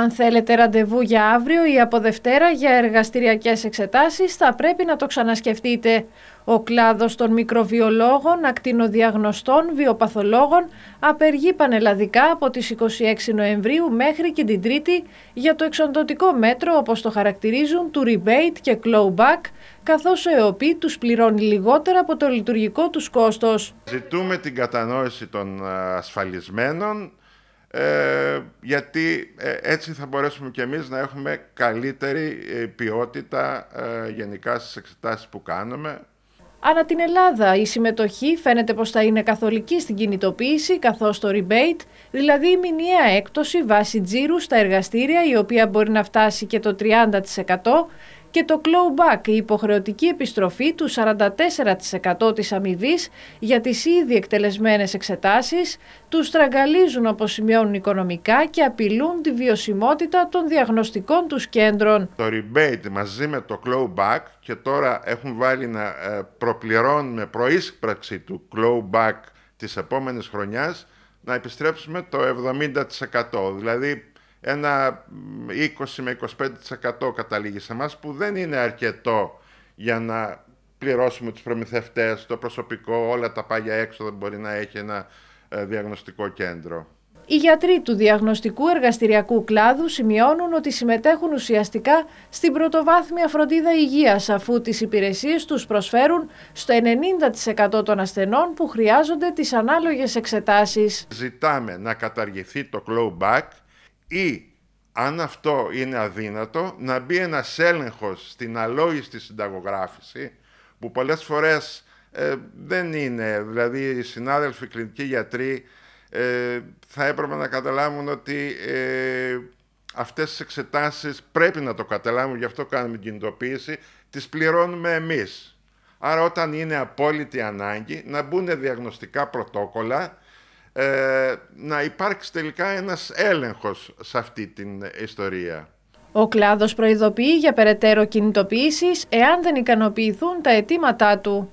Αν θέλετε ραντεβού για αύριο ή από Δευτέρα για εργαστηριακές εξετάσεις θα πρέπει να το ξανασκεφτείτε. Ο κλάδος των μικροβιολόγων, ακτινοδιαγνωστών, βιοπαθολόγων απεργεί πανελλαδικά από τις 26 Νοεμβρίου μέχρι και την Τρίτη για το εξοντοτικό μέτρο όπως το χαρακτηρίζουν του rebate και clawback καθώς ο ΕΟΠΗ τους πληρώνει λιγότερα από το λειτουργικό τους κόστος. Ζητούμε την κατανόηση των ε, ασφαλισμένων ε, γιατί ε, έτσι θα μπορέσουμε και εμείς να έχουμε καλύτερη ε, ποιότητα γενικά στις εξετάσεις που κάνουμε. Ανά την Ελλάδα η συμμετοχή φαίνεται πως θα είναι καθολική στην κινητοποίηση καθώς το rebate, δηλαδή η μηνιαία έκπτωση βάση τζίρου στα εργαστήρια η οποία μπορεί να φτάσει και το 30% και το clawback, η υποχρεωτική επιστροφή του 44% της αμοιβής για τις ήδη εκτελεσμένες εξετάσεις, τους στραγγαλίζουν όπως σημειώνουν οικονομικά και απειλούν τη βιωσιμότητα των διαγνωστικών τους κέντρων. Το rebate μαζί με το clawback και τώρα έχουν βάλει να ε, προπληρώνουμε προείσπραξη του clawback της επόμενης χρονιάς να επιστρέψουμε το 70%. Δηλαδή ένα 20 με 25% καταλήγει σε μας που δεν είναι αρκετό για να πληρώσουμε τους προμηθευτές, το προσωπικό, όλα τα πάγια έξοδα που μπορεί να έχει ένα ε, διαγνωστικό κέντρο. Οι γιατροί του διαγνωστικού εργαστηριακού κλάδου σημειώνουν ότι συμμετέχουν ουσιαστικά στην πρωτοβάθμια φροντίδα υγείας αφού τις υπηρεσίες τους προσφέρουν στο 90% των ασθενών που χρειάζονται τις ανάλογες εξετάσεις. Ζητάμε να καταργηθεί το clawback ή αν αυτό είναι αδύνατο, να μπει ένας έλεγχος στην αλόγιστη συνταγογράφηση, που πολλές φορές ε, δεν είναι. Δηλαδή, οι συνάδελφοι κλινικοί γιατροί ε, θα έπρεπε να καταλάβουν ότι ε, αυτές τις εξετάσεις πρέπει να το καταλάβουν, γι' αυτό κάνουμε την κινητοποίηση, τις πληρώνουμε εμείς. Άρα, όταν είναι απόλυτη ανάγκη, να μπουν διαγνωστικά πρωτόκολλα, ε, να υπάρξει τελικά ένας έλεγχος σε αυτή την ιστορία. Ο κλάδος προειδοποιεί για περαιτέρω κινητοποίησεις εάν δεν ικανοποιηθούν τα αιτήματά του.